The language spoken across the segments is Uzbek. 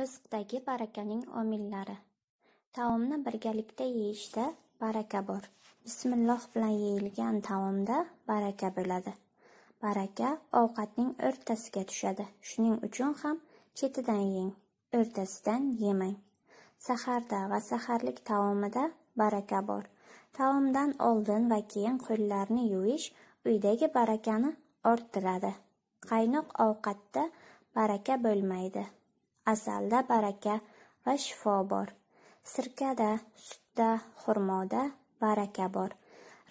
Rizqdagi barakaning omillari: Taomni birgalikda yeyishda baraka bor. Bismillah bilan yeyilgan taomda baraka bo'ladi. Baraka ovqatning o'rtasiga tushadi. Shuning uchun ham chetidan yeng, o'rtasidan yemang. Saharda va saharlik taomida baraka bor. Taomdan oldin va keyin qo'llarni yuvish uydagi barakani orttiradi. Qaynoq ovqatda baraka bo'lmaydi. Asalda baraka va shifo bor. Sirkada, sutda, xurmoda baraka bor.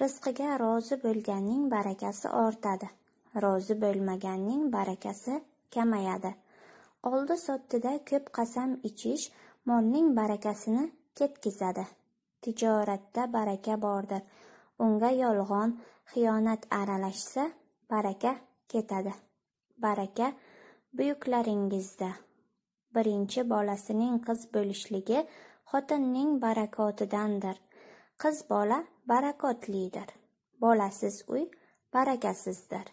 Rizqiga rozi bo'lganning barakasi ortadi. Rozi bo'lmaganning barakasi kamayadi. Oldi sottida ko'p qasam ichish molning barakasini ketkizadi. Tijoratda baraka bordir. Unga yolg'on, xiyonat aralashsa, baraka ketadi. Baraka buyuklaringizda. Birinchi bolasining qiz bo'lishligi xotinning barakotidandir. Qiz bola barakotlidir. Bolasiz uy barakasizdir.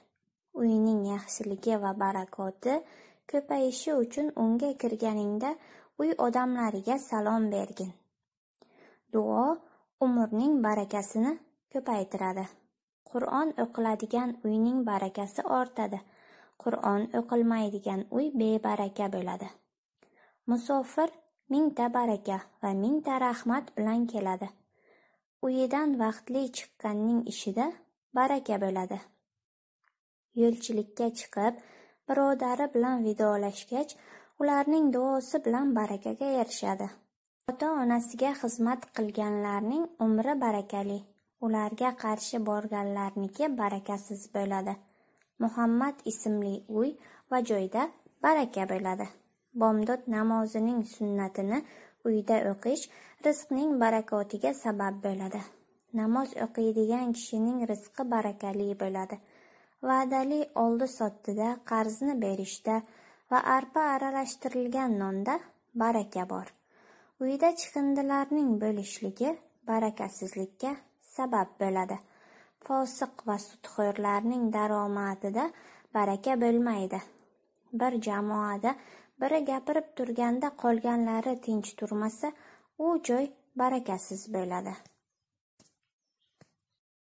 Uyining yaxshiligi va barakoti ko'payishi uchun unga kirganingda uy odamlariga salom bergin. Duo umrning barakasini ko'paytiradi. Qur'on o'qiladigan uyning barakasi ortadi. Qur'on o'qilmaydigan uy bebaraka bo'ladi. Musofir mingta baraka va mingta rahmat bilan keladi. Uyidan vaqtli chiqqanning ishida baraka bo'ladi. Yo'lchilikka chiqib, birodari bilan vidolashgach, ularning duosi bilan barakaga erishadi. Ota-onasiga xizmat qilganlarning umri barakali, ularga qarshi borganlarniki barakasiz bo'ladi. Muhammad ismli uy va joyda baraka bo'ladi. Bomdod namozining sunnatini uyda o'qish rizqning barakotiga sabab bo'ladi. Namoz o'qiydigan kishining rizqi barakali bo'ladi. Va'dali oldi sotdida, qarzni berishda va arpa aralashtirilgan nonda baraka bor. Uyda chiqindilarning bo'lishligi barakasizlikka sabab bo'ladi. Fosiq va sudxo'rlarning daromadida baraka bo'lmaydi. Bir jamoada biri gapirib turganda qolganlari tinch turmasa, u joy barakasiz bo'ladi.